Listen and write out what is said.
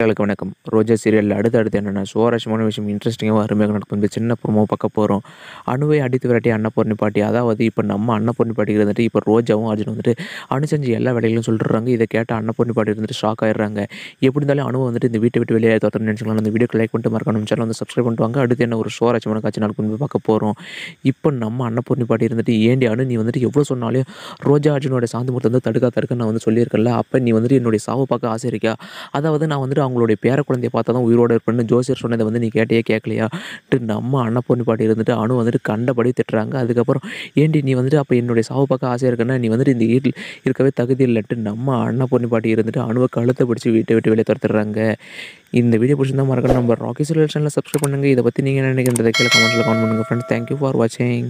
மக்களுக்கு வணக்கம் ரோஜா சீரியலில் அடுத்தடுத்து என்னென்ன சுவாரஸ்யமான விஷயம் இன்ட்ரெஸ்டிங்காக அருமையாக நடக்கும் இந்த சின்ன ப்ரோமோ பார்க்க போகிறோம் அணுவை அடித்து விராட்டி அன்னப்பூர்ணி பாட்டி அதாவது இப்போ நம்ம அன்னபூர்ணி பாட்டி இருந்துட்டு இப்போ ரோஜாவும் அர்ஜுன் வந்துட்டு அணு செஞ்சு எல்லா வேலைகளும் சொல்லிடுறாங்க இதை கேட்ட அன்னப்பூர்ணி பாட்டி இருந்துட்டு ஷாக் ஆயிடுறாங்க எப்படி இருந்தாலும் அணுவை வந்துட்டு இந்த வீட்டை விட்டு வெளியே தோற்றணும் நினச்சிக்கலாம் அந்த வீடியோ லைக் பண்ணிட்டு மறக்கணும் சேனல் வந்து சப்ஸ்கிரைப் பண்ணுவாங்க அடுத்து என்ன ஒரு சுவாரஸ்யமான காட்சி நடக்கும் பார்க்க போகிறோம் இப்போ நம்ம அன்னப்பூர்ணி பாட்டி இருந்துட்டு ஏண்டி அணு நீ வந்துட்டு எவ்வளோ சொன்னாலும் ரோஜா அர்ஜுனோட சாந்தி முகத்தை வந்து தடுக்கா தடுக்க நான் வந்து சொல்லியிருக்கல அப்போ நீ வந்துட்டு என்னுடைய சாவு பார்க்க ஆசை இருக்கா அதாவது நான் வந்துட்டு அவங்களுடைய பேர குழந்தைய பார்த்தா தான் உயிரோடு இருப்பேன்னு ஜோசியர் சொன்னதை வந்து நீ கேட்டையே கேட்கலையா நம்ம பொண்ணு பாட்டி இருந்துட்டு அணு வந்துட்டு கண்டபடி திட்டுறாங்க அதுக்கப்புறம் ஏண்டி நீ வந்துட்டு அப்போ என்னுடைய சாவு பார்க்க ஆசையாக இருக்குன்னா நீ வந்துட்டு இந்த வீட்டில் இருக்கவே தகுதி இல்லைட்டு நம்ம பொண்ணு பாட்டி இருந்துட்டு அணுவை கழுத்தை பிடிச்சி வீட்டை விட்டு வெளியே துரத்துடுறாங்க இந்த வீடியோ பிடிச்சிருந்தா மறக்கணும் நம்ம ராக்கி சொல்யூஷனில் சப்ஸ்கிரைப் பண்ணுங்கள் இதை பற்றி நீங்கள் என்ன நினைக்கிறதை கீழே கமெண்ட்டில் கமெண்ட் பண்ணுங்கள் ஃப்ரெண்ட்ஸ் தேங்க்யூ ஃபார் வாட்சிங்